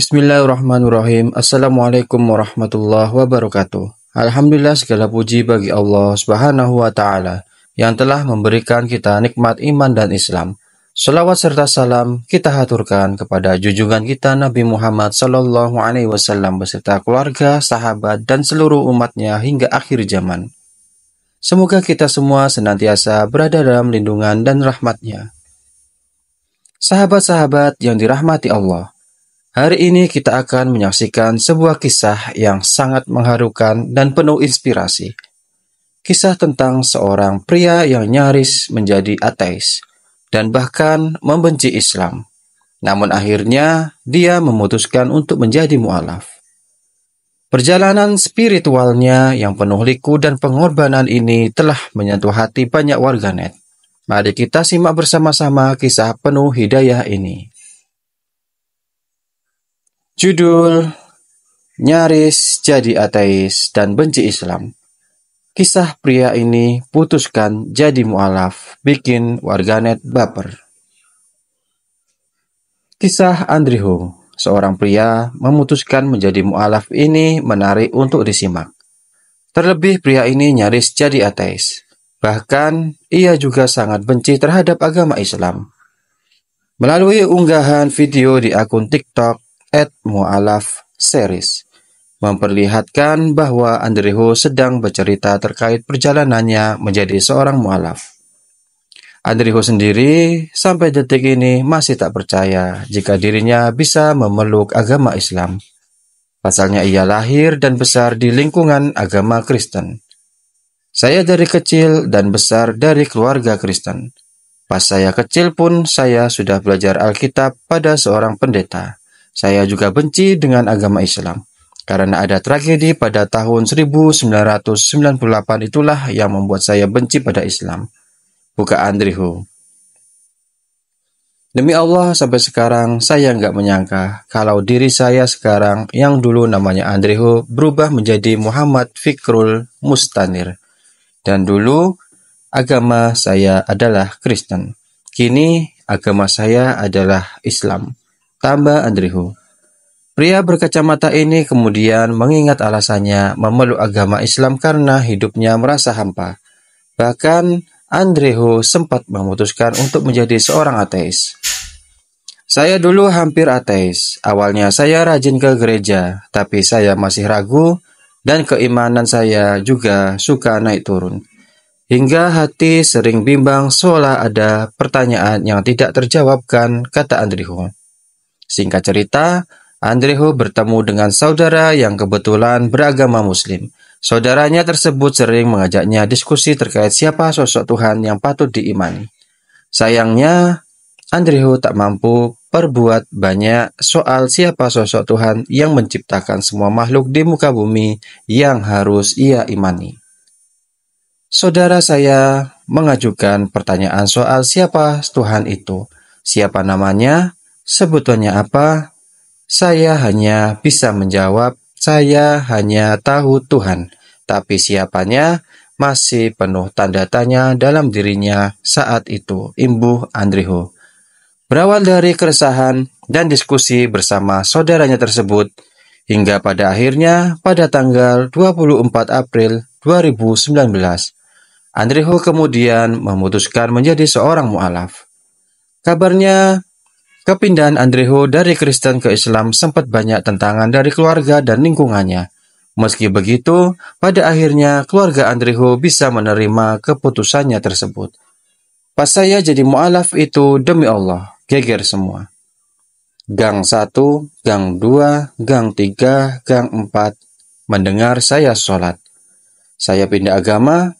Bismillahirrahmanirrahim. Assalamualaikum warahmatullahi wabarakatuh. Alhamdulillah segala puji bagi Allah Subhanahu wa taala yang telah memberikan kita nikmat iman dan Islam. Salawat serta salam kita haturkan kepada junjungan kita Nabi Muhammad Sallallahu Alaihi Wasallam beserta keluarga, sahabat, dan seluruh umatnya hingga akhir zaman. Semoga kita semua senantiasa berada dalam lindungan dan rahmatnya. Sahabat-sahabat yang dirahmati Allah, Hari ini kita akan menyaksikan sebuah kisah yang sangat mengharukan dan penuh inspirasi. Kisah tentang seorang pria yang nyaris menjadi ateis dan bahkan membenci Islam. Namun akhirnya dia memutuskan untuk menjadi mualaf. Perjalanan spiritualnya yang penuh liku dan pengorbanan ini telah menyentuh hati banyak warganet. Mari kita simak bersama-sama kisah penuh hidayah ini. Judul Nyaris Jadi Ateis dan Benci Islam Kisah pria ini putuskan jadi mualaf, bikin warganet baper. Kisah Andriho, seorang pria memutuskan menjadi mualaf ini menarik untuk disimak. Terlebih pria ini nyaris jadi ateis. Bahkan ia juga sangat benci terhadap agama Islam. Melalui unggahan video di akun TikTok, at Mu'alaf series memperlihatkan bahwa Andreho sedang bercerita terkait perjalanannya menjadi seorang mu'alaf. Andreho sendiri sampai detik ini masih tak percaya jika dirinya bisa memeluk agama Islam. Pasalnya ia lahir dan besar di lingkungan agama Kristen. Saya dari kecil dan besar dari keluarga Kristen. Pas saya kecil pun saya sudah belajar Alkitab pada seorang pendeta. Saya juga benci dengan agama Islam. Karena ada tragedi pada tahun 1998 itulah yang membuat saya benci pada Islam. Buka Andrihu. Demi Allah, sampai sekarang saya nggak menyangka kalau diri saya sekarang yang dulu namanya Andreho berubah menjadi Muhammad Fikrul Mustanir. Dan dulu agama saya adalah Kristen. Kini agama saya adalah Islam tambah Andrihu. Pria berkacamata ini kemudian mengingat alasannya memeluk agama Islam karena hidupnya merasa hampa. Bahkan Andrihu sempat memutuskan untuk menjadi seorang ateis. Saya dulu hampir ateis. Awalnya saya rajin ke gereja, tapi saya masih ragu dan keimanan saya juga suka naik turun. Hingga hati sering bimbang seolah ada pertanyaan yang tidak terjawabkan, kata Andriho. Singkat cerita, Andreho bertemu dengan saudara yang kebetulan beragama Muslim. Saudaranya tersebut sering mengajaknya diskusi terkait siapa sosok Tuhan yang patut diimani. Sayangnya, Andreho tak mampu perbuat banyak soal siapa sosok Tuhan yang menciptakan semua makhluk di muka bumi yang harus ia imani. Saudara saya mengajukan pertanyaan soal siapa Tuhan itu, siapa namanya, Sebetulnya apa? Saya hanya bisa menjawab, saya hanya tahu Tuhan, tapi siapanya masih penuh tanda tanya dalam dirinya saat itu, imbuh Andriho. Berawal dari keresahan dan diskusi bersama saudaranya tersebut, hingga pada akhirnya pada tanggal 24 April 2019, Andriho kemudian memutuskan menjadi seorang mu'alaf. Kabarnya, Kepindahan Andreho dari Kristen ke Islam sempat banyak tentangan dari keluarga dan lingkungannya. Meski begitu, pada akhirnya keluarga Andreho bisa menerima keputusannya tersebut. Pas saya jadi mu'alaf itu demi Allah, geger semua. Gang 1, gang 2, gang 3, gang 4, mendengar saya sholat. Saya pindah agama,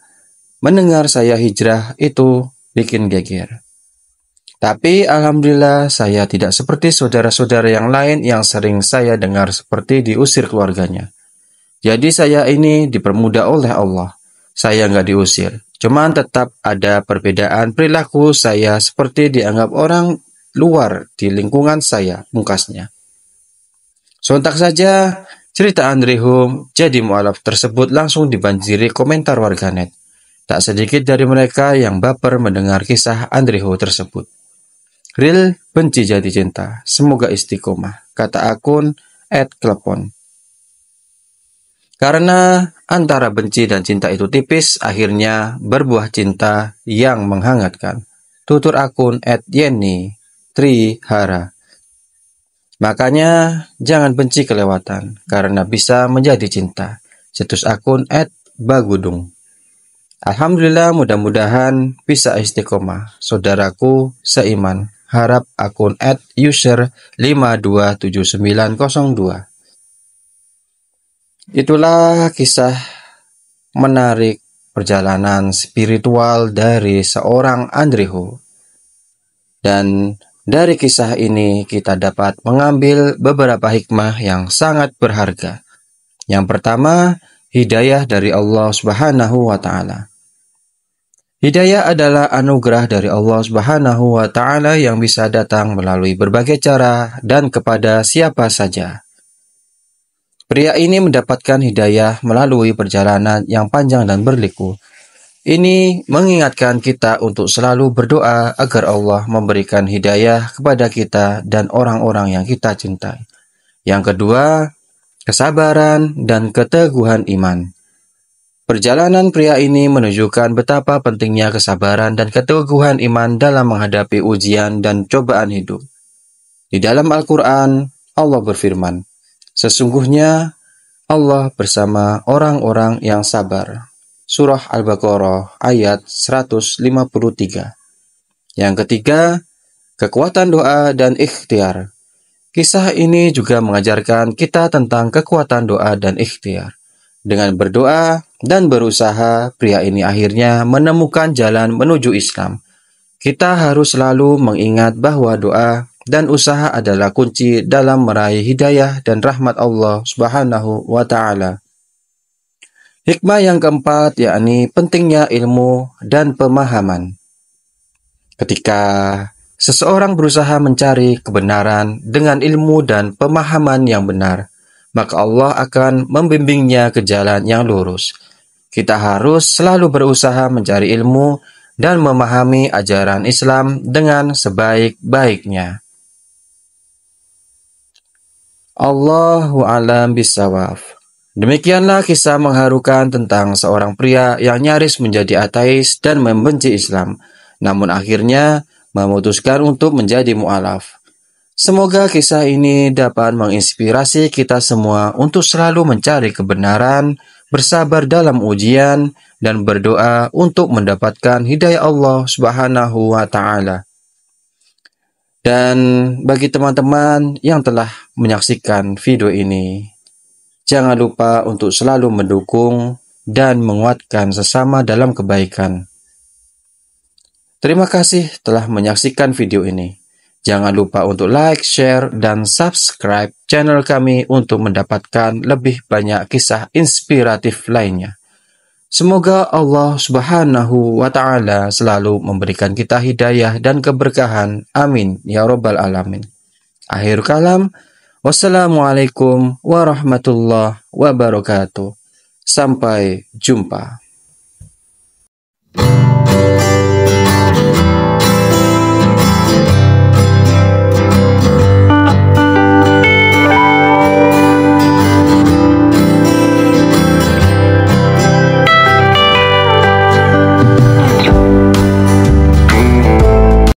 mendengar saya hijrah itu bikin geger. Tapi alhamdulillah saya tidak seperti saudara-saudara yang lain yang sering saya dengar seperti diusir keluarganya. Jadi saya ini dipermudah oleh Allah. Saya nggak diusir. Cuman tetap ada perbedaan perilaku saya seperti dianggap orang luar di lingkungan saya, mungkasnya. Sontak saja, cerita Andri Hum jadi mualaf tersebut langsung dibanjiri komentar warganet. Tak sedikit dari mereka yang baper mendengar kisah Andri Hum tersebut. Real benci jadi cinta. Semoga istiqomah. Kata akun at klepon. Karena antara benci dan cinta itu tipis, akhirnya berbuah cinta yang menghangatkan. Tutur akun at Yeni Trihara. Makanya jangan benci kelewatan, karena bisa menjadi cinta. Situs akun at Bagudung. Alhamdulillah mudah-mudahan bisa istiqomah. Saudaraku seiman harap akun at user 527902. Itulah kisah menarik perjalanan spiritual dari seorang Andriho. Dan dari kisah ini kita dapat mengambil beberapa hikmah yang sangat berharga. Yang pertama, hidayah dari Allah Subhanahu wa taala. Hidayah adalah anugerah dari Allah Subhanahu wa taala yang bisa datang melalui berbagai cara dan kepada siapa saja. Pria ini mendapatkan hidayah melalui perjalanan yang panjang dan berliku. Ini mengingatkan kita untuk selalu berdoa agar Allah memberikan hidayah kepada kita dan orang-orang yang kita cintai. Yang kedua, kesabaran dan keteguhan iman. Perjalanan pria ini menunjukkan betapa pentingnya kesabaran dan keteguhan iman dalam menghadapi ujian dan cobaan hidup. Di dalam Al-Quran, Allah berfirman, Sesungguhnya Allah bersama orang-orang yang sabar. Surah Al-Baqarah ayat 153 Yang ketiga, kekuatan doa dan ikhtiar. Kisah ini juga mengajarkan kita tentang kekuatan doa dan ikhtiar. Dengan berdoa, dan berusaha, pria ini akhirnya menemukan jalan menuju Islam. Kita harus selalu mengingat bahwa doa dan usaha adalah kunci dalam meraih hidayah dan rahmat Allah Subhanahu wa taala. Hikmah yang keempat yakni pentingnya ilmu dan pemahaman. Ketika seseorang berusaha mencari kebenaran dengan ilmu dan pemahaman yang benar, maka Allah akan membimbingnya ke jalan yang lurus kita harus selalu berusaha mencari ilmu dan memahami ajaran Islam dengan sebaik-baiknya. Allahu alam bisawaf. Demikianlah kisah mengharukan tentang seorang pria yang nyaris menjadi ateis dan membenci Islam, namun akhirnya memutuskan untuk menjadi mualaf. Semoga kisah ini dapat menginspirasi kita semua untuk selalu mencari kebenaran, bersabar dalam ujian, dan berdoa untuk mendapatkan hidayah Allah Subhanahu wa Ta'ala. Dan bagi teman-teman yang telah menyaksikan video ini, jangan lupa untuk selalu mendukung dan menguatkan sesama dalam kebaikan. Terima kasih telah menyaksikan video ini. Jangan lupa untuk like, share, dan subscribe channel kami untuk mendapatkan lebih banyak kisah inspiratif lainnya. Semoga Allah Subhanahu wa Ta'ala selalu memberikan kita hidayah dan keberkahan. Amin ya Rabbal 'Alamin. Akhir kalam, Wassalamualaikum warahmatullahi wabarakatuh. Sampai jumpa.